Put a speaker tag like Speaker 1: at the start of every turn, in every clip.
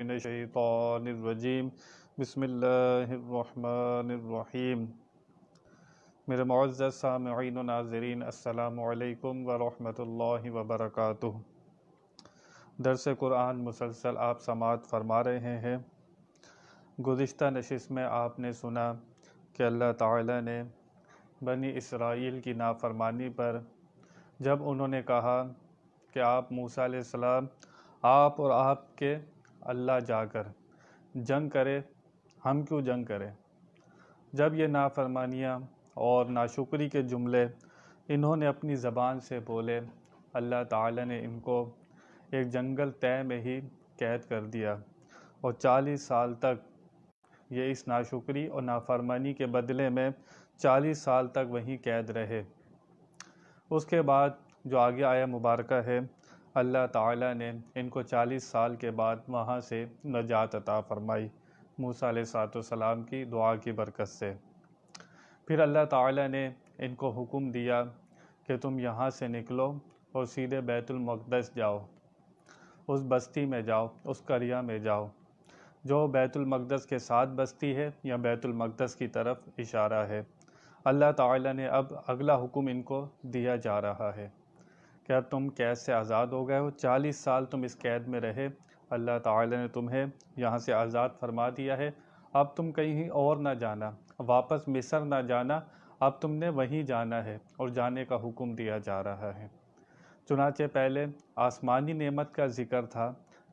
Speaker 1: من الشيطان الرجيم بسم الله الرحمن الرحيم मेरे मुआज़ सामीन नाजरीन अल्लाम वरहमल वबरक दरस कुरान मुसलसल आप समात फरमा रहे हैं गुज्त नशस्त में आपने सुना कि अल्लाह ताला ने बनी इसराइल की नाफरमानी पर जब उन्होंने कहा कि आप मूसा आप और आपके अल्लाह जाकर जंग करे हम क्यों जंग करें जब ये नाफरमानियाँ और नाशुक्री के जुमले इन्होंने अपनी ज़बान से बोले अल्लाह ताला ने इनको एक जंगल तय में ही कैद कर दिया और चालीस साल तक ये इस नाशुक्री और नाफरमानी के बदले में चालीस साल तक वहीं कैद रहे उसके बाद जो आगे आया मुबारक है अल्लाह ताला ने इनको 40 साल के बाद वहाँ से नजात अता फरमाई मूसा सलाम की दुआ की बरकत से फिर अल्लाह ताला ने इनको हुक्म दिया कि तुम यहाँ से निकलो और सीधे बैतुलमक़दस जाओ उस बस्ती में जाओ उस करिया में जाओ जो बैतुलमक़दस के साथ बस्ती है या बैतुलमक़दस की तरफ इशारा है अल्लाह ताला ने अब अगला हुक्म इनको दिया जा रहा है क्या तुम कैद से आज़ाद हो गए हो चालीस साल तुम इस कैद में रहे अल्लाह ताला ने तुम्हें यहाँ से आज़ाद फरमा दिया है अब तुम कहीं और ना जाना वापस मिसर ना जाना अब तुमने वहीं जाना है और जाने का हुक्म दिया जा रहा है चुनाचे पहले आसमानी नेमत का जिक्र था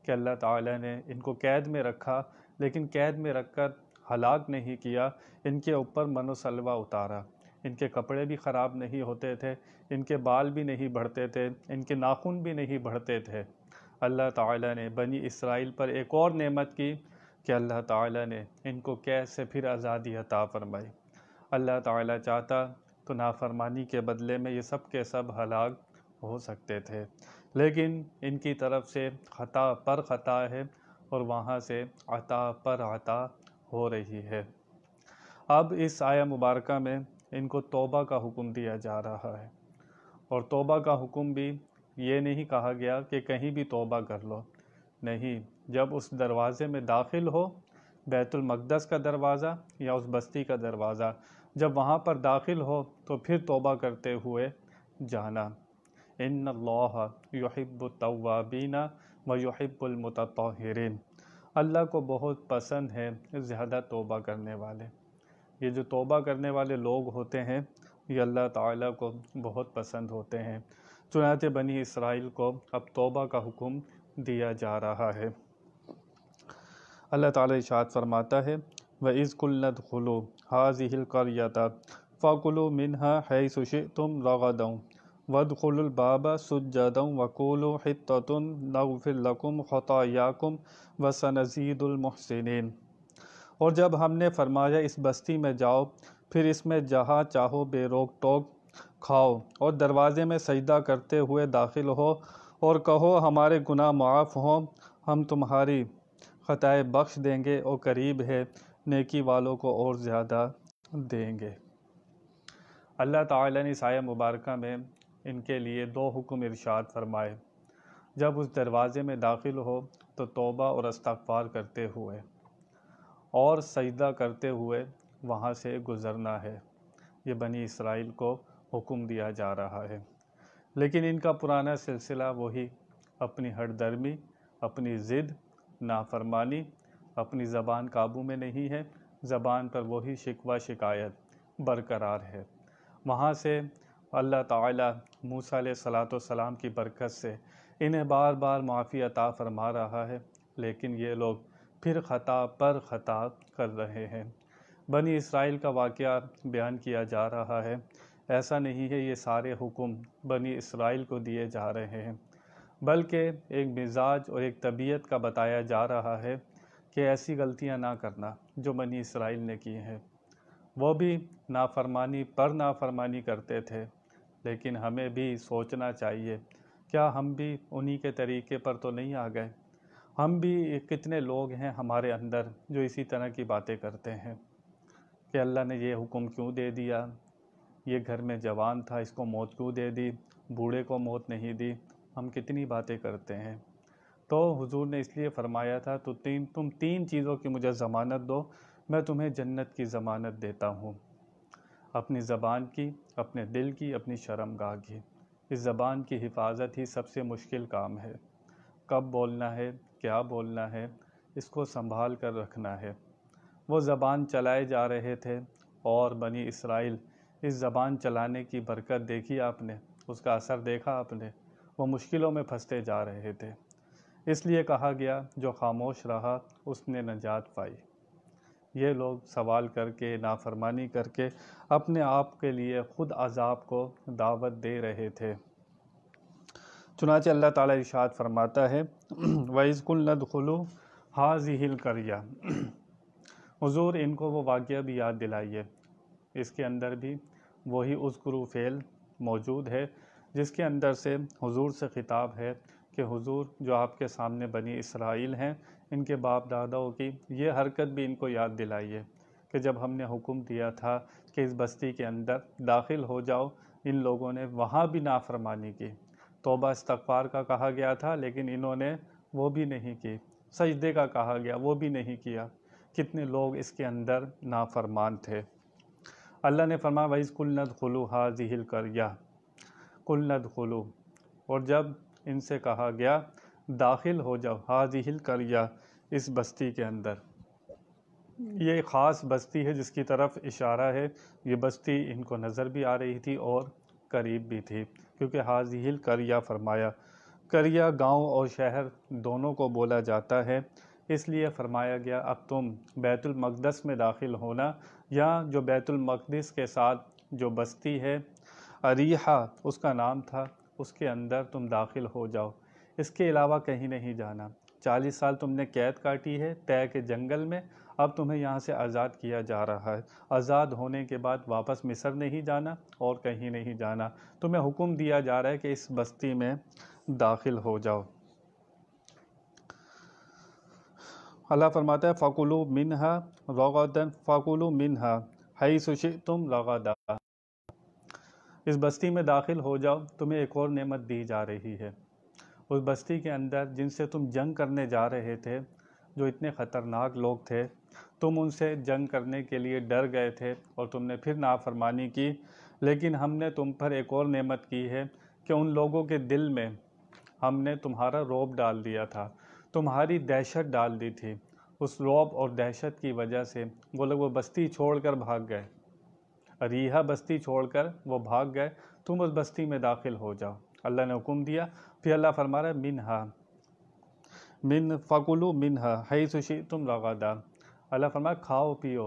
Speaker 1: कि अल्लाह ताला ने इनको कैद में रखा लेकिन कैद में रखकर हलाक नहीं किया इनके ऊपर मनोसलवा उतारा इनके कपड़े भी ख़राब नहीं होते थे इनके बाल भी नहीं बढ़ते थे इनके नाखून भी नहीं बढ़ते थे अल्लाह ताला ने बनी इसराइल पर एक और नेमत की कि अल्लाह ताला ने इनको कैसे फिर आज़ादी अता फरमाई अल्लाह ताला चाहता तो नाफरमानी के बदले में ये सब के सब हलाक हो सकते थे लेकिन इनकी तरफ से ख़ता पर ख़ता है और वहाँ से अता पर अता हो रही है अब इस आया मुबारक में इनको तोबा का हुक्म दिया जा रहा है और तोबा का हुक्म भी ये नहीं कहा गया कि कहीं भी तोबा कर लो नहीं जब उस दरवाज़े में दाखिल हो बैतुल मकदस का दरवाज़ा या उस बस्ती का दरवाज़ा जब वहाँ पर दाखिल हो तो फिर तोबा करते हुए जाना इन लाहिबतवाबीना व युहिबुलमतरन अल्लाह को बहुत पसंद है ज़्यादा तोबा करने वाले ये जो तोबा करने वाले लोग होते हैं ये अल्लाह ताला को बहुत पसंद होते हैं चुनाते बनी इसराइल को अब तोबा का हुक्म दिया जा रहा है अल्लाह ताला इशात फरमाता है व इज़कुल्लत खलो हाजिल करता फ़ाकुलो मिनहा है सुशे तुम रगदऊँ वद खुलबाबा सुजादऊँ वकोलो हितुन नगफिर लकुम याकुम व सनजीदुलमहसिन और जब हमने फरमाया इस बस्ती में जाओ फिर इसमें जहाँ चाहो बेरोक टोक खाओ और दरवाज़े में सजदा करते हुए दाखिल हो और कहो हमारे गुनाह माफ़ हों हम तुम्हारी ख़तः बख्श देंगे और करीब है नेकी वालों को और ज़्यादा देंगे अल्लाह ताला ने साय मुबारक में इनके लिए दो हुक्म इरशाद फरमाए जब उस दरवाज़े में दाखिल हो तो तौबा और इस्तफ़ार करते हुए और सजदा करते हुए वहाँ से गुज़रना है ये बनी इसराइल को हुक्म दिया जा रहा है लेकिन इनका पुराना सिलसिला वही अपनी हटदर्मी अपनी ज़िद नाफरमानी अपनी ज़बान काबू में नहीं है ज़बान पर वही शिकवा शिकायत बरकरार है वहाँ से अल्लाह ताला मूसा सलात सलाम की बरकत से इन्हें बार बार माफ़ी अता फरमा रहा है लेकिन ये लोग फिर ख़ता पर ख़ता कर रहे हैं बनी इसराइल का वाक़ बयान किया जा रहा है ऐसा नहीं है ये सारे हुक्म बनी इसराइल को दिए जा रहे हैं बल्कि एक मिजाज और एक तबीयत का बताया जा रहा है कि ऐसी गलतियां ना करना जो बनी इसराइल ने की हैं वो भी नाफरमानी पर नाफरमानी करते थे लेकिन हमें भी सोचना चाहिए क्या हम भी उन्हीं के तरीके पर तो नहीं आ गए हम भी कितने लोग हैं हमारे अंदर जो इसी तरह की बातें करते हैं कि अल्लाह ने ये हुक्म क्यों दे दिया ये घर में जवान था इसको मौत क्यों दे दी बूढ़े को मौत नहीं दी हम कितनी बातें करते हैं तो हुजूर ने इसलिए फ़रमाया था तो तीन तुम तीन चीज़ों की मुझे ज़मानत दो मैं तुम्हें जन्नत की ज़मानत देता हूँ अपनी ज़बान की अपने दिल की अपनी शर्मगाह की इस ज़बान की हिफाजत ही सबसे मुश्किल काम है कब बोलना है क्या बोलना है इसको संभाल कर रखना है वो ज़बान चलाए जा रहे थे और बनी इसराइल इस ज़बान चलाने की बरकत देखी आपने उसका असर देखा आपने वो मुश्किलों में फंसते जा रहे थे इसलिए कहा गया जो खामोश रहा उसने नजात पाई ये लोग सवाल करके नाफरमानी करके अपने आप के लिए ख़ुद अजाब को दावत दे रहे थे चुनाचे अल्लाह ताला इशात फरमाता है वज़कुल हाज हिल करिया हजूर इनको वो वाक्य भी याद दिलाइए इसके अंदर भी वही गुरु फ़ेल मौजूद है जिसके अंदर से हुजूर से ख़िताब है कि हुजूर जो आपके सामने बनी इसराइल हैं इनके बाप दादाओं की ये हरकत भी इनको याद दिलाइए कि जब हमने हुक्म दिया था कि इस बस्ती के अंदर दाखिल हो जाओ इन लोगों ने वहाँ भी नाफरमानी की तोबा इस्तफ़ार का कहा गया था लेकिन इन्होंने वो भी नहीं की सजदे का कहा गया वो भी नहीं किया कितने लोग इसके अंदर नाफरमान थे अल्लाह ने फरमाया वही कुल नद खलू हाजिल कर या कुल नद खलू और जब इनसे कहा गया दाखिल हो जाओ हाजिल कर या इस बस्ती के अंदर ये ख़ास बस्ती है जिसकी तरफ इशारा है ये बस्ती इनको नज़र भी आ रही थी और करीब भी थी क्योंकि हाजिल करिया फरमाया करिया गांव और शहर दोनों को बोला जाता है इसलिए फरमाया गया अब तुम बैतुल मक़दस में दाखिल होना या जो बैतुल मक़दस के साथ जो बस्ती है अरीहा उसका नाम था उसके अंदर तुम दाखिल हो जाओ इसके अलावा कहीं नहीं जाना चालीस साल तुमने कैद काटी है तय के जंगल में अब तुम्हें यहाँ से आज़ाद किया जा रहा है आज़ाद होने के बाद वापस मिस्र नहीं जाना और कहीं नहीं जाना तुम्हें हुक्म दिया जा रहा है कि इस बस्ती में दाखिल हो जाओ अल्लाह फरमाता है फ़ाकुलु मिनहा रगदन फ़ाकुलु मिनहा हई सुशी तुम रगदा इस बस्ती में दाखिल हो जाओ तुम्हें एक और नेमत दी जा रही है उस बस्ती के अंदर जिनसे तुम जंग करने जा रहे थे जो इतने ख़तरनाक लोग थे तुम उनसे जंग करने के लिए डर गए थे और तुमने फिर नाफरमानी की लेकिन हमने तुम पर एक और नेमत की है कि उन लोगों के दिल में हमने तुम्हारा रोब डाल दिया था तुम्हारी दहशत डाल दी थी उस रोब और दहशत की वजह से वो लोग वो बस्ती छोड़कर भाग गए रीहा बस्ती छोड़कर वो भाग गए तुम उस बस्ती में दाखिल हो जाओ अल्लाह ने हुक्म दिया फिर अल्लाह फरमा रहा है मिन हा मिन फ़कुलू मिन हा है सुशी तुम लगादा अल्लाह फरमा खाओ पियो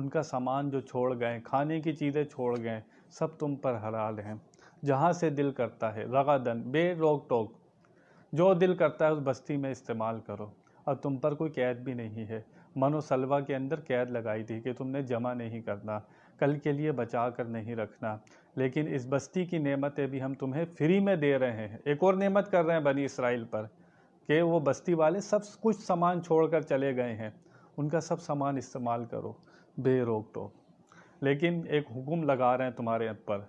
Speaker 1: उनका सामान जो छोड़ गए खाने की चीज़ें छोड़ गए सब तुम पर हलाल हैं जहाँ से दिल करता है रगादन बे रोक टोक जो दिल करता है उस बस्ती में इस्तेमाल करो और तुम पर कोई कैद भी नहीं है मनो सलवा के अंदर कैद लगाई थी कि तुमने जमा नहीं करना कल के लिए बचा कर नहीं रखना लेकिन इस बस्ती की नेमतें भी हम तुम्हें फ्री में दे रहे हैं एक और नेमत कर रहे हैं बनी इसराइल पर कि वो बस्ती वाले सब कुछ सामान छोड़कर चले गए हैं उनका सब सामान इस्तेमाल करो बेरोक टोक तो। लेकिन एक हुक्म लगा रहे हैं तुम्हारे पर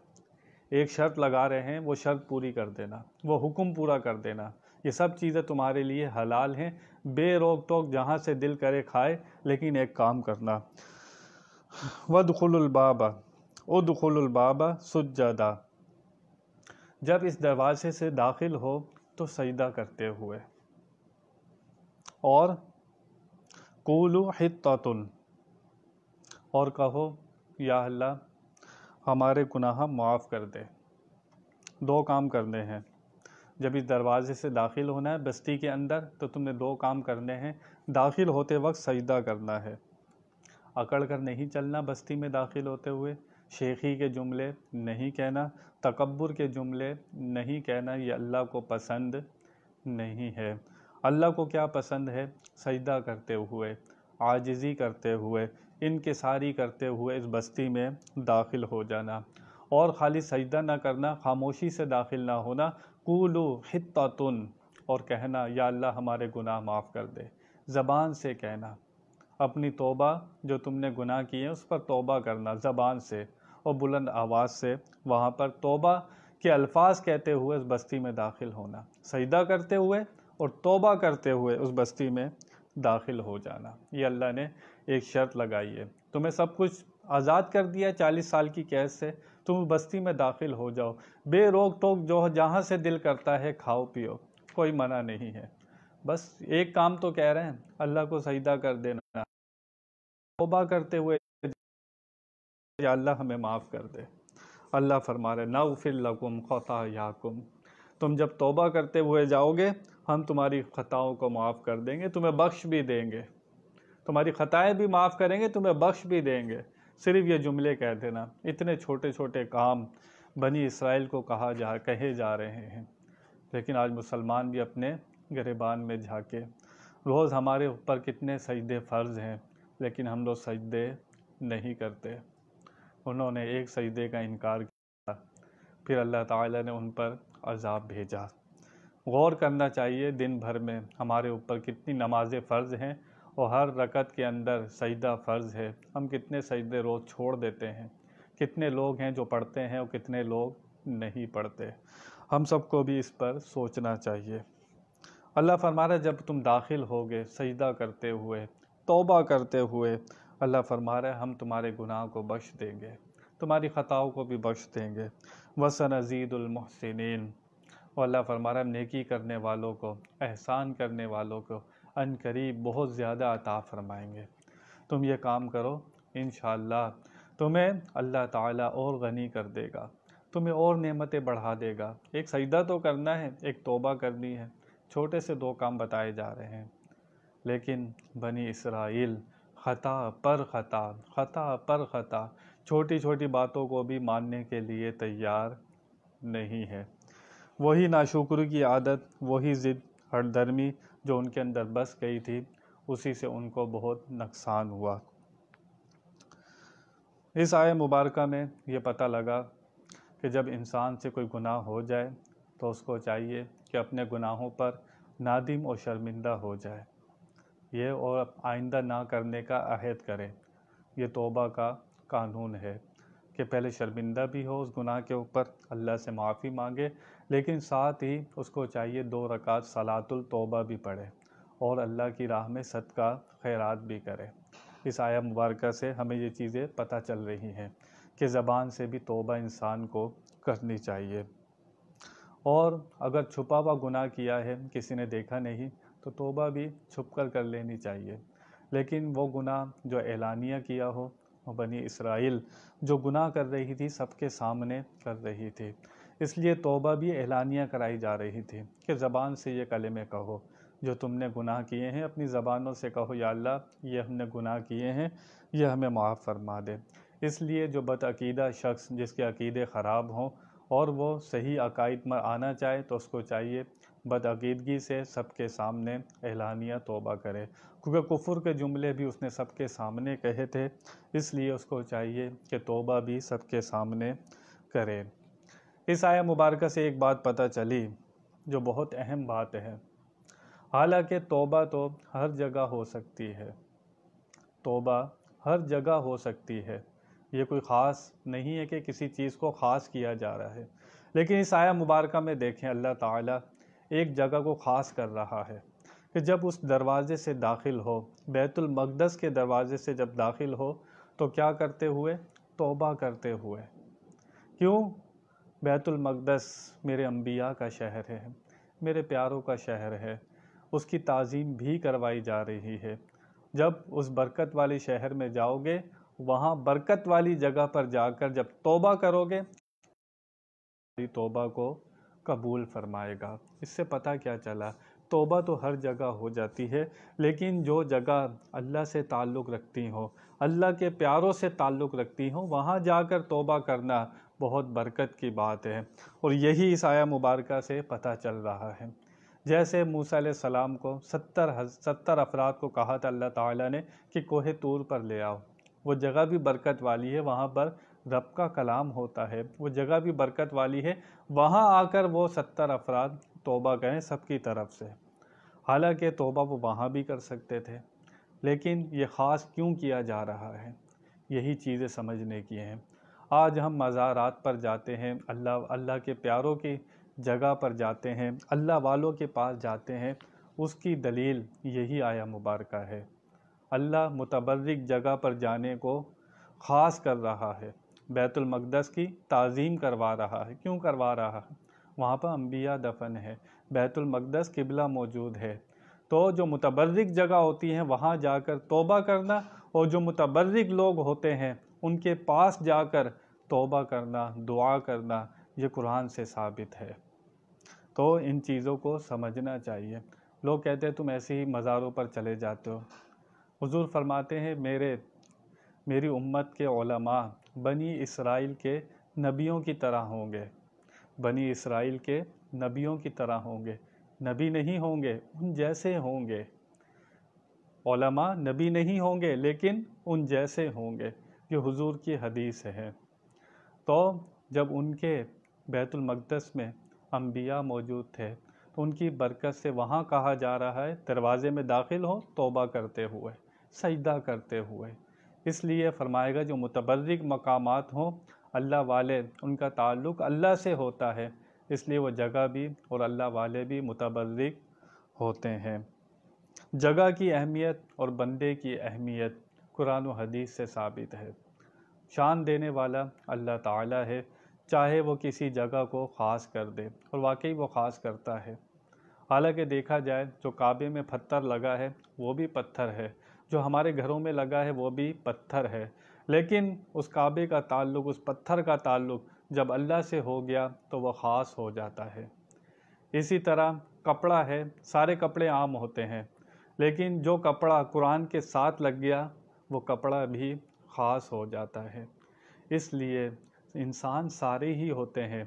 Speaker 1: एक शर्त लगा रहे हैं वो शर्त पूरी कर देना वो हुक्म पूरा कर देना ये सब चीज़ें तुम्हारे लिए हलाल हैं बेरोक टोक तो जहाँ से दिल करे खाए लेकिन एक काम करना वदखुलबाबा ओ दखुलबाबा सुजादा जब इस दरवाजे से दाखिल हो तो सजदा करते हुए और कोलू हितुन और कहो या अल्लाह हमारे गुनाह माफ़ कर दे दो काम करने हैं जब इस दरवाज़े से दाखिल होना है बस्ती के अंदर तो तुमने दो काम करने हैं दाखिल होते वक्त सजदा करना है अकड़ कर नहीं चलना बस्ती में दाखिल होते हुए शेखी के जुमले नहीं कहना तकबर के जुमले नहीं कहना ये अल्लाह को पसंद नहीं है अल्लाह को क्या पसंद है सजदा करते हुए आजिज़ी करते हुए इनके सारी करते हुए इस बस्ती में दाखिल हो जाना और खाली सजदा ना करना खामोशी से दाखिल ना होना कूलू हतुन और कहना या अल्लाह हमारे गुनाह माफ़ कर दे ज़बान से कहना अपनी तोबा जो तुमने गुनाह किए उस पर तोबा करना ज़बान से और बुलंद आवाज़ से वहाँ पर तोबा के अल्फाज कहते हुए उस बस्ती में दाखिल होना सजदा करते हुए और तोबा करते हुए उस बस्ती में दाखिल हो जाना ये अल्लाह ने एक शर्त लगाई है तुम्हें सब कुछ आज़ाद कर दिया चालीस साल की कैद से तुम बस्ती में दाखिल हो जाओ रोक टोक जो जहाँ से दिल करता है खाओ पियो कोई मना नहीं है बस एक काम तो कह रहे हैं अल्लाह को सजदा कर देना तोबा करते हुए या अल्लाह हमें माफ़ कर दे अल्लाह फरमा रहे ना फिर लकुम ख़ता याकुम तुम जब तोबा करते हुए जाओगे हम तुम्हारी ख़ताओं को माफ़ कर देंगे तुम्हें बख्श भी देंगे तुम्हारी ख़ताएँ भी माफ़ करेंगे तुम्हें बख्श भी देंगे सिर्फ ये जुमले कह देना इतने छोटे छोटे काम बनी इसराइल को कहा जा कहे जा रहे हैं लेकिन आज मुसलमान भी अपने गरीबान में झाके रोज़ हमारे ऊपर कितने सजदे फ़र्ज़ हैं लेकिन हम लोग सजदे नहीं करते उन्होंने एक सजदे का इनकार किया फिर अल्लाह ताला ने उन पर अजाब भेजा गौर करना चाहिए दिन भर में हमारे ऊपर कितनी नमाज़ें फ़र्ज़ हैं और हर रकत के अंदर सजदा फ़र्ज़ है हम कितने सजदे रोज़ छोड़ देते हैं कितने लोग हैं जो पढ़ते हैं और कितने लोग नहीं पढ़ते हम सबको भी इस पर सोचना चाहिए अल्लाह फरमा रहा जब तुम दाखिल होगे सजदा करते हुए तौबा करते हुए अल्लाह फरमा रहे हम तुम्हारे गुनाह को बख्श देंगे तुम्हारी ख़ताओं को भी बख्श देंगे वसन अजीदुलमहसिन और अल्लाह फरमा रहे है नेकी करने वालों को एहसान करने वालों को अन करीब बहुत ज़्यादा अता फरमाएँगे तुम ये काम करो इन तुम्हें अल्लाह ताला और गनी कर देगा तुम्हें और नेमतें बढ़ा देगा एक सजदा तो करना है एक तोबा करनी है छोटे से दो काम बताए जा रहे हैं लेकिन बनी इसराइल ख़ता पर ख़ता ख़ता पर ख़ता छोटी छोटी बातों को भी मानने के लिए तैयार नहीं है वही नाशुक्र की आदत वही ज़िद हरदर्मी जो उनके अंदर बस गई थी उसी से उनको बहुत नुकसान हुआ इस आय मुबारक में ये पता लगा कि जब इंसान से कोई गुनाह हो जाए तो उसको चाहिए कि अपने गुनाहों पर नादिम और शर्मिंदा हो जाए ये और आइंदा ना करने का अहद करें ये तोबा का कानून है कि पहले शर्मिंदा भी हो उस गुनाह के ऊपर अल्लाह से माफ़ी मांगे लेकिन साथ ही उसको चाहिए दो रकात सलातुल तोबा भी पढ़े और अल्लाह की राह में सदका खैरात भी करे इस आया मुबारक से हमें ये चीज़ें पता चल रही हैं कि ज़बान से भी तोबा इंसान को करनी चाहिए और अगर छुपा हुआ गुनाह किया है किसी ने देखा नहीं तो तोबा भी छुप कर कर लेनी चाहिए लेकिन वो गुनाह जो एलानिया किया हो बनी इसराइल जो गुनाह कर रही थी सबके सामने कर रही थी इसलिए तोबा भी एलानिया कराई जा रही थी कि ज़बान से ये में कहो जो तुमने गुनाह किए हैं अपनी ज़बानों से कहो या अल्लाह ये हमने गुनाह किए हैं ये हमें माफ़ फरमा दे इसलिए जो बदअकीदा शख्स जिसके अकीदे ख़राब हों और वो सही अकायद में आना चाहे तो उसको चाहिए बदअीदगी से सबके सामने एलानिया तोबा करे क्योंकि कुफुर के जुमले भी उसने सबके सामने कहे थे इसलिए उसको चाहिए कि तोबा भी सबके सामने करे इस आया मुबारक से एक बात पता चली जो बहुत अहम बात है हालांकि तोबा तो हर जगह हो सकती है तोबा हर जगह हो सकती है ये कोई ख़ास नहीं है कि किसी चीज़ को ख़ास किया जा रहा है लेकिन इस आया मुबारक में देखें अल्लाह ताला एक जगह को ख़ास कर रहा है कि जब उस दरवाज़े से दाखिल हो बैतुलमक़दस के दरवाज़े से जब दाखिल हो तो क्या करते हुए तोबा करते हुए क्यों बैतुलमकदस मेरे अम्बिया का शहर है मेरे प्यारों का शहर है उसकी ताज़ीम भी करवाई जा रही है जब उस बरकत वाले शहर में जाओगे वहाँ बरकत वाली जगह पर जाकर जब तोबा करोगे तोबा को कबूल फरमाएगा इससे पता क्या चला तोबा तो हर जगह हो जाती है लेकिन जो जगह अल्लाह से ताल्लुक़ रखती हो अल्लाह के प्यारों से ताल्लुक़ रखती हो वहाँ जाकर तोबा करना बहुत बरकत की बात है और यही इस आया मुबारक से पता चल रहा है जैसे मूसा सलाम को सत्तर सत्तर अफराद को कहा था अल्लाह ताला ने कि कोहे तूर पर ले आओ वो जगह भी बरकत वाली है वहाँ पर रब का कलाम होता है वो जगह भी बरकत वाली है वहाँ आकर वो सत्तर अफराद तोबा करें सबकी तरफ से हालांकि तोबा वो वहाँ भी कर सकते थे लेकिन ये ख़ास क्यों किया जा रहा है यही चीज़ें समझने की हैं आज हम मज़ारात पर जाते हैं अल्लाह अल्लाह के प्यारों की जगह पर जाते हैं अल्लाह वालों के पास जाते हैं उसकी दलील यही आया मुबारक है अल्लाह मुतबरक जगह पर जाने को ख़ास कर रहा है बैतुलमक़दस की तज़ीम करवा रहा है क्यों करवा रहा है वहाँ पर अम्बिया दफन है बैतुलमक़दस किबला मौजूद है तो जो मुतबर्रिक जगह होती हैं वहाँ जाकर तोबा करना और जो मुतबर्रिक लोग होते हैं उनके पास जाकर तोबा करना दुआ करना ये कुरान से साबित है तो इन चीज़ों को समझना चाहिए लोग कहते हैं तुम ऐसे ही मज़ारों पर चले जाते हो हुजूर फरमाते हैं मेरे मेरी उम्मत के उलमा बनी इसराइल के नबियों की तरह होंगे बनी इसराइल के नबियों की तरह होंगे नबी नहीं होंगे उन जैसे होंगे ओलमा नबी नहीं होंगे लेकिन उन जैसे होंगे जो हुजूर की हदीस है तो जब उनके बैतुलमक़दस में अम्बिया मौजूद थे तो उनकी बरकत से वहाँ कहा जा रहा है दरवाज़े में दाखिल हो तोबा करते हुए सजदा करते हुए इसलिए फरमाएगा जो मतबरक मकाम हों अल्लाह वाले उनका ताल्लुक़ अल्लाह से होता है इसलिए वो जगह भी और अल्लाह वाले भी मतबरक होते हैं जगह की अहमियत और बंदे की अहमियत कुरान हदीस से साबित है शान देने वाला अल्लाह ताला है चाहे वो किसी जगह को ख़ास कर दे और वाकई वो ख़ास करता है हालांकि देखा जाए जो काबे में पत्थर लगा है वो भी पत्थर है जो हमारे घरों में लगा है वो भी पत्थर है लेकिन उस काबे का ताल्लुक़ उस पत्थर का ताल्लुक़ जब अल्लाह से हो गया तो वह ख़ास हो जाता है इसी तरह कपड़ा है सारे कपड़े आम होते हैं लेकिन जो कपड़ा कुरान के साथ लग गया वो कपड़ा भी ख़ास हो जाता है इसलिए इंसान सारे ही होते हैं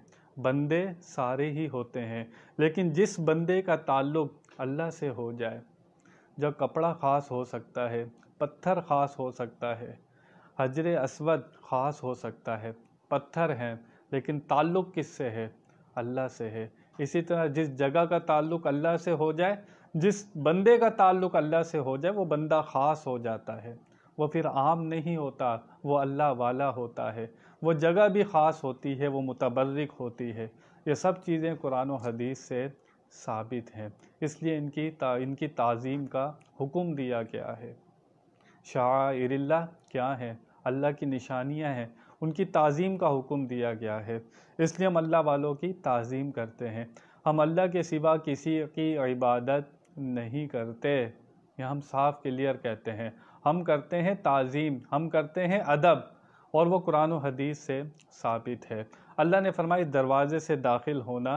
Speaker 1: बंदे सारे ही होते हैं लेकिन जिस बंदे का ताल्लुक़ अल्लाह से हो जाए जब कपड़ा ख़ास हो सकता है पत्थर ख़ास हो सकता है हजर असवद ख़ास हो सकता है पत्थर हैं लेकिन ताल्लुक़ किससे है अल्लाह से है इसी तरह जिस जगह का ताल्लुक़ अल्लाह से हो जाए जिस बंदे का ताल्लुक़ अल्लाह से हो जाए वो बंदा ख़ास हो जाता है वो फिर आम नहीं होता वो अल्लाह वाला होता है वो जगह भी ख़ास होती है वो मुतबरक होती है ये सब चीज़ें कुरान हदीस से साबित हैं इसलिए इनकी ता, इनकी तज़ीम का हुक्म दिया गया है शाह क्या है अल्लाह की निशानियाँ हैं उनकी तज़ीम का हुक्म दिया गया है इसलिए हम अल्लाह वालों की तज़ीम करते हैं हम अल्लाह के सिवा किसी की इबादत नहीं करते यह हम साफ क्लियर कहते हैं हम करते हैं तज़ीम हम करते हैं अदब और वो कुरान हदीस से साबित है अल्लाह ने फरमाया दरवाज़े से दाखिल होना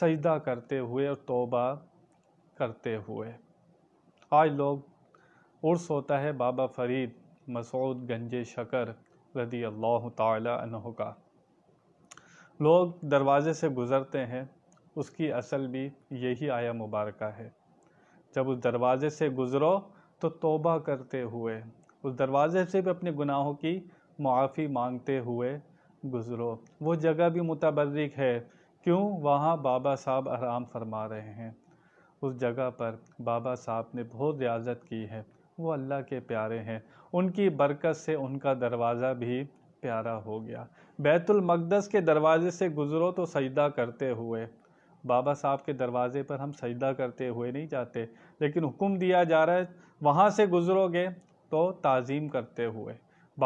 Speaker 1: सजदा करते हुए और तोबा करते हुए आज लोग उर्स होता है बाबा फरीद मसूद गंजे शकर रदी अल्लाह तह का लोग दरवाज़े से गुज़रते हैं उसकी असल भी यही आया मुबारक है जब उस दरवाज़े से गुज़रो तो तोबा करते हुए उस दरवाज़े से भी अपने गुनाहों की मुआफ़ी मांगते हुए गुज़रो वो जगह भी मुतबरक है क्यों वहाँ बाबा साहब आराम फरमा रहे हैं उस जगह पर बाबा साहब ने बहुत रियाजत की है वो अल्लाह के प्यारे हैं उनकी बरकत से उनका दरवाज़ा भी प्यारा हो गया बैतुल मकदस के दरवाज़े से गुज़रो तो सजदा करते हुए बाबा साहब के दरवाज़े पर हम सजदा करते हुए नहीं जाते लेकिन हुक्म दिया जा रहा है वहाँ से गुज़रोगे तो ताज़ीम करते हुए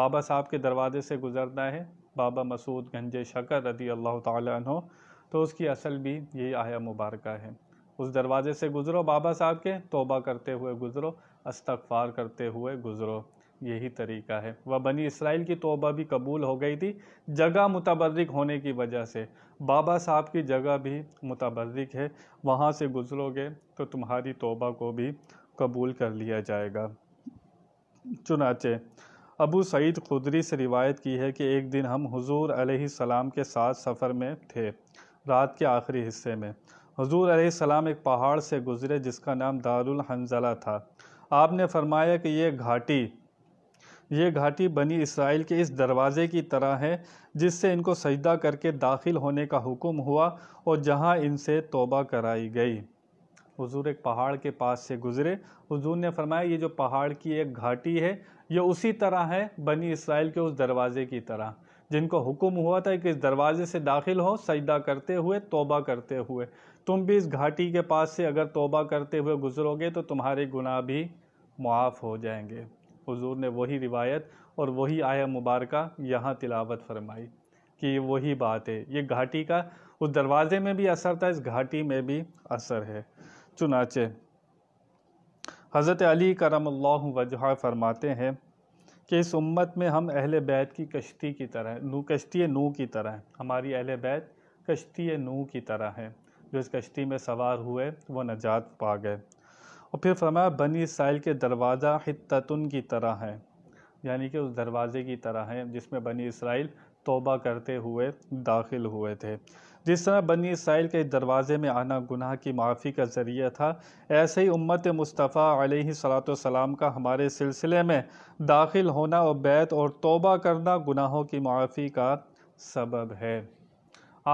Speaker 1: बाबा साहब के दरवाज़े से गुज़रना है बाबा मसूद गंजे शकर रदी अल्लाह तहों तो उसकी असल भी यही आया मुबारक है उस दरवाज़े से गुज़रो बाबा साहब के तोबा करते हुए गुज़रो अस्तगफार करते हुए गुज़रो यही तरीका है वह बनी इसराइल की तोबा भी कबूल हो गई थी जगह मुतबरक होने की वजह से बाबा साहब की जगह भी मुतबरक है वहाँ से गुजरोगे तो तुम्हारी तोबा को भी कबूल कर लिया जाएगा चुनाचे अबू सईद खुदरी से रिवायत की है कि एक दिन हम हुजूर सलाम के साथ सफ़र में थे रात के आखिरी हिस्से में हजूर सलाम एक पहाड़ से गुज़रे जिसका नाम दारुल हंजला था आपने फरमाया कि यह घाटी ये घाटी बनी इसराइल के इस दरवाज़े की तरह है जिससे इनको सजदा करके दाखिल होने का हुक्म हुआ और जहाँ इनसे तोबा कराई गई हजूर एक पहाड़ के पास से गुज़रे हजूर ने फरमाया ये जो पहाड़ की एक घाटी है ये उसी तरह है बनी इसराइल के उस दरवाज़े की तरह जिनको हुक्म हुआ था कि इस दरवाज़े से दाखिल हो सजदा करते हुए तोबा करते हुए तुम भी इस घाटी के पास से अगर तोबा करते हुए गुजरोगे तो तुम्हारे गुनाह भी मुआफ़ हो जाएंगे हुजूर ने वही रिवायत और वही आया मुबारक यहाँ तिलावत फरमाई कि वही बात है ये घाटी का उस दरवाज़े में भी असर था इस घाटी में भी असर है चुनाचे हज़रत अली करम वजह फरमाते हैं कि इस उम्मत में हम अहल बैत की कश्ती की तरह नू कश्ती नू की तरह हमारी अहल बैत कश्ती नू की तरह है जो इस कश्ती में सवार हुए वो नजात पा गए और फिर फरमाया बनी इसराइल के दरवाज़ा हततन की तरह है यानी कि उस दरवाज़े की तरह है जिसमें बनी इसराइल तोबा करते हुए दाखिल हुए थे जिस तरह बनी इसराइल के दरवाजे में आना गुनाह की माफ़ी का ज़रिया था ऐसे ही उम्मत मुस्तफ़ा सलाम का हमारे सिलसिले में दाखिल होना और बैत और तोबा करना गुनाहों की माफ़ी का सबब है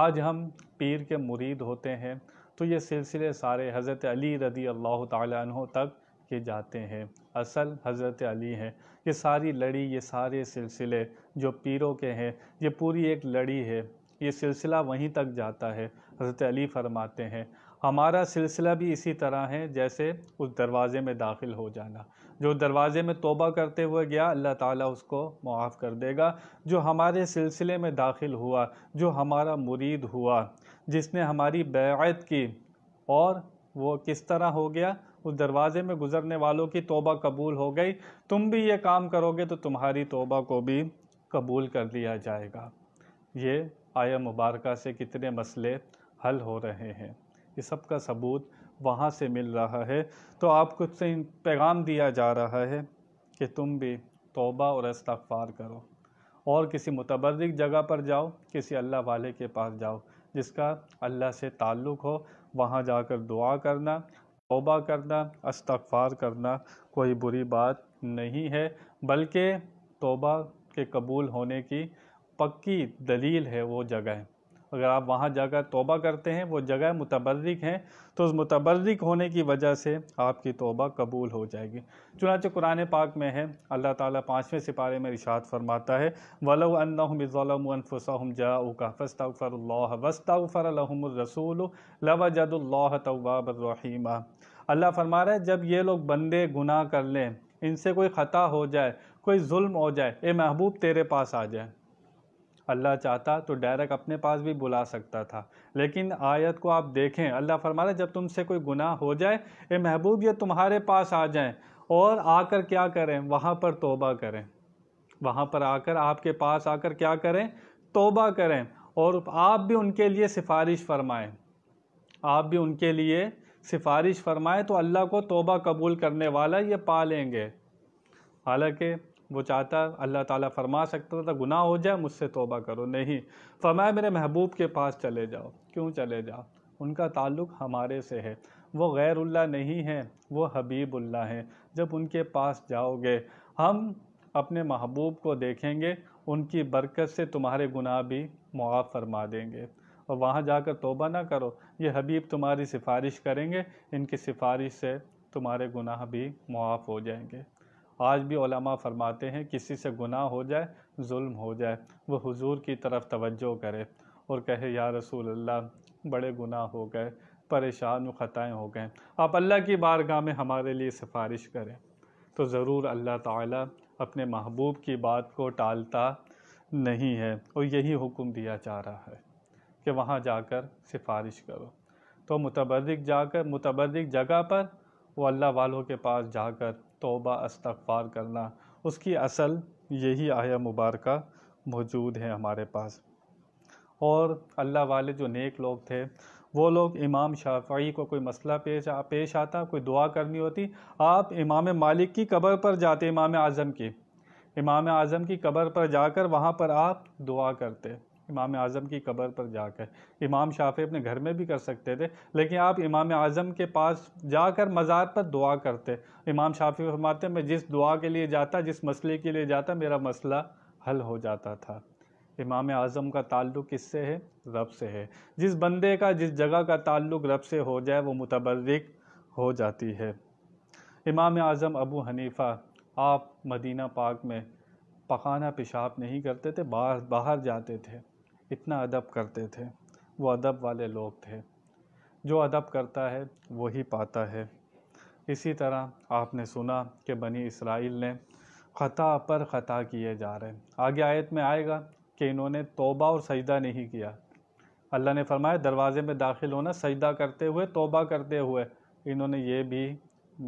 Speaker 1: आज हम पीर के मुरीद होते हैं तो ये सिलसिले सारे हज़रत अली रदी अल्लाह तु तक के जाते हैं असल हज़रत अली हैं ये सारी लड़ी ये सारे सिलसिले जो पीरों के हैं ये पूरी एक लड़ी है ये सिलसिला वहीं तक जाता है हज़रत अली फरमाते हैं हमारा सिलसिला भी इसी तरह है जैसे उस दरवाज़े में दाखिल हो जाना जो दरवाज़े में तोबा करते हुए गया अल्लाह ताला उसको मुआफ़ कर देगा जो हमारे सिलसिले में दाखिल हुआ जो हमारा मुरीद हुआ जिसने हमारी बेत की और वो किस तरह हो गया उस दरवाज़े में गुज़रने वालों की तोबा कबूल हो गई तुम भी ये काम करोगे तो तुम्हारी तोबा को भी कबूल कर लिया जाएगा ये आया मुबारक से कितने मसले हल हो रहे हैं ये सब का सबूत वहाँ से मिल रहा है तो आपको से पैगाम दिया जा रहा है कि तुम भी तोबा और इस्तफ़ार करो और किसी मुतबरक जगह पर जाओ किसी अल्लाह वाले के पास जाओ जिसका अल्लाह से ताल्लुक़ हो वहाँ जाकर दुआ करना तोबा करना इस्तफ़ार करना कोई बुरी बात नहीं है बल्कि तोबा के कबूल होने की पक्की दलील है वो जगह अगर आप वहाँ जाकर तोबा करते हैं वो जगह मुतबर्रिक हैं तो उस मुतबर्रिक होने की वजह से आपकी तोबा कबूल हो जाएगी चुनाच कुरान पाक में है अल्लाह ताला पाँचवें सिपारे में रिशात फरमाता है वलो अन्फ़ुसम जाऊ का फ़स्तर रसूल लवजदुल्ला अल्लाह फरमा रहे जब ये लोग बंदे गुनाह कर लें इनसे कोई ख़ता हो जाए कोई जुल्म हो जाए ए महबूब तेरे पास आ जाए अल्लाह चाहता तो डायरेक्ट अपने पास भी बुला सकता था लेकिन आयत को आप देखें अल्लाह फरमा जब तुमसे कोई गुनाह हो जाए ए महबूब ये तुम्हारे पास आ जाएं और आकर क्या करें वहाँ पर तोबा करें वहाँ पर आकर आपके पास आकर क्या करें तोबा करें और आप भी उनके लिए सिफारिश फरमाएँ आप भी उनके लिए सिफारिश फरमाएँ तो अल्लाह को तोबा कबूल करने वाला ये पा लेंगे हालांकि वो चाहता अल्लाह ताला फरमा सकता था तो गुनाह हो जाए मुझसे तोबा करो नहीं फरमाया मेरे महबूब के पास चले जाओ क्यों चले जाओ उनका ताल्लुक़ हमारे से है वो गैरुल्ला नहीं है वो हबीबुल्ला हैं जब उनके पास जाओगे हम अपने महबूब को देखेंगे उनकी बरकत से तुम्हारे गुनाह भी मुआफ़ फरमा देंगे और वहाँ जाकर तोबा ना करो ये हबीब तुम्हारी सिफारिश करेंगे इनकी सिफारिश से तुम्हारे गुनाह भी मुआफ़ हो जाएंगे आज भी ओलमा फरमाते हैं किसी से गुनाह हो जाए जुल्म हो जाए वह हुजूर की तरफ तवज्जो करे और कहे या रसूल अल्लाह बड़े गुनाह हो गए परेशान ख़ताएँ हो गए आप अल्लाह की बारगाह में हमारे लिए सिफारिश करें तो ज़रूर अल्लाह ताला अपने महबूब की बात को टालता नहीं है और यही हुक्म दिया जा रहा है कि वहाँ जाकर सिफारिश करो तो मुतबरक जाकर मुतबरक जगह पर वो अल्लाह वालों के पास जाकर तोबा अस्तगफार करना उसकी असल यही आया मुबारक मौजूद है हमारे पास और अल्लाह वाले जो नेक लोग थे वो लोग इमाम शाफी को कोई मसला पेश आ, पेश आता कोई दुआ करनी होती आप इमाम मालिक की कब्र पर जाते इमाम आज़म की इमाम आज़म की कब्र पर जाकर वहाँ पर आप दुआ करते इमाम आज़म की कब्र पर जाकर इमाम शाफी अपने घर में भी कर सकते थे लेकिन आप इमाम आज़म के पास जाकर मज़ार पर दुआ करते इमाम शाफी फरमाते मैं जिस दुआ के लिए जाता जिस मसले के लिए जाता मेरा मसला हल हो जाता था इमाम आज़म का ताल्लुक़ किससे है रब से है जिस बंदे का जिस जगह का ताल्लुक़ रब से हो जाए वो मुतबरक हो जाती है इमाम आज़म अबू हनीफ़ा आप मदीना पाक में पखाना पेशाब नहीं करते थे बाहर बाहर जाते थे इतना अदब करते थे वो अदब वाले लोग थे जो अदब करता है वो ही पाता है इसी तरह आपने सुना कि बनी इसराइल ने ख़ता पर ख़ता किए जा रहे हैं आगे आयत में आएगा कि इन्होंने तोबा और सजदा नहीं किया अल्लाह ने फरमाया दरवाज़े में दाखिल होना सजदा करते हुए तोबा करते हुए इन्होंने ये भी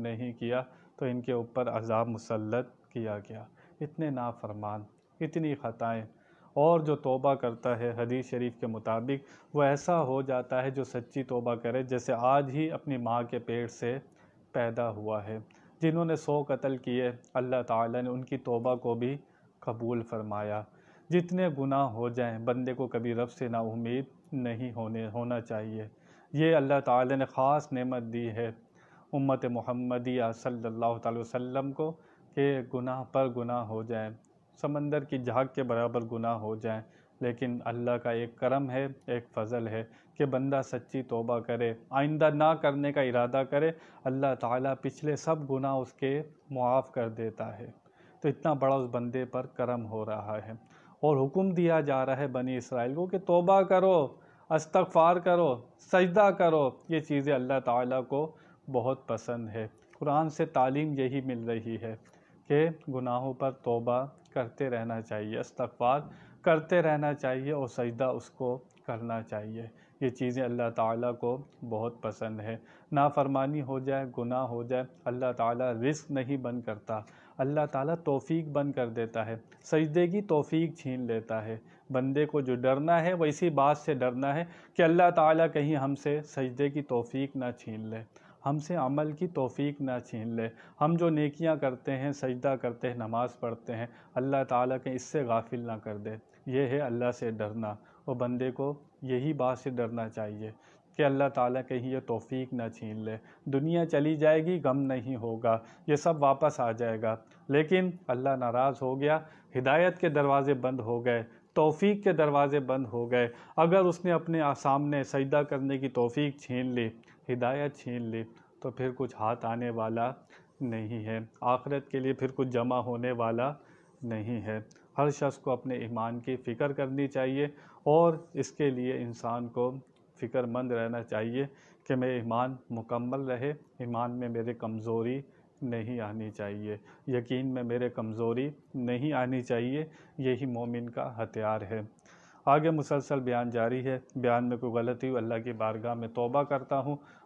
Speaker 1: नहीं किया तो इनके ऊपर अजाब मुसलत किया गया इतने नाफरमान इतनी ख़ताएँ और जो तोबा करता है हदीस शरीफ के मुताबिक वह ऐसा हो जाता है जो सच्ची तोबा करे जैसे आज ही अपनी माँ के पेट से पैदा हुआ है जिन्होंने सौ कत्ल किए अल्लाह ताला ने उनकी तोबा को भी कबूल फरमाया जितने गुनाह हो जाएं बंदे को कभी रब से ना उम्मीद नहीं होने होना चाहिए ये अल्लाह ताला ने ख़ास नेमत दी है उम्मत महमदिया सल्लल्लाहु अलैहि वसल्लम को कि गुनाह पर गुनाह हो जाए समंदर की झाग के बराबर गुनाह हो जाएं लेकिन अल्लाह का एक करम है एक फ़ज़ल है कि बंदा सच्ची तोबा करे आइंदा ना करने का इरादा करे अल्लाह ताला पिछले सब गुनाह उसके मुआफ़ कर देता है तो इतना बड़ा उस बंदे पर करम हो रहा है और हुक्म दिया जा रहा है बनी इसराइल को कि तोबा करो अस्तगफ़ार करो सजदा करो ये चीज़ें अल्लाह ताला को बहुत पसंद है कुरान से तालीम यही मिल रही है कि गुनाहों पर तोबा करते रहना चाहिए इस्तफार करते रहना चाहिए और सजदा उसको करना चाहिए ये चीज़ें अल्लाह ताला को बहुत पसंद है नाफरमानी हो जाए गुनाह हो जाए अल्लाह ताला रिस्क नहीं बन करता अल्लाह ताला तौफीक बन कर देता है सजदे की तौफीक छीन लेता है बंदे को जो डरना है वह इसी बात से डरना है कि अल्लाह ताला कहीं हमसे सजदे की तौफीक ना छीन ले हमसे अमल की तोफ़ी ना छीन ले हम जो नेकियां करते हैं सजदा करते हैं नमाज़ पढ़ते हैं अल्लाह ताला के इससे गाफिल ना कर दे ये है अल्लाह से डरना और बंदे को यही बात से डरना चाहिए कि अल्लाह ताला कहीं ये तोफ़ी ना छीन ले दुनिया चली जाएगी गम नहीं होगा ये सब वापस आ जाएगा लेकिन अल्लाह नाराज़ हो गया हिदायत के दरवाज़े बंद हो गए तोफ़ी के दरवाज़े बंद हो गए अगर उसने अपने सामने सजदा करने की तोफ़ी छीन ली हिदायत छीन ली तो फिर कुछ हाथ आने वाला नहीं है आखिरत के लिए फिर कुछ जमा होने वाला नहीं है हर शख्स को अपने ईमान की फ़िक्र करनी चाहिए और इसके लिए इंसान को फ़िक्रमंद रहना चाहिए कि मेरे ईमान मुकम्मल रहे ईमान में मेरे कमज़ोरी नहीं आनी चाहिए यकीन में मेरे कमज़ोरी नहीं आनी चाहिए यही मोमिन का हथियार है आगे मुसलसल बयान जारी है बयान में कोई गलती हुई अल्लाह की बारगाह में तोबा करता हूँ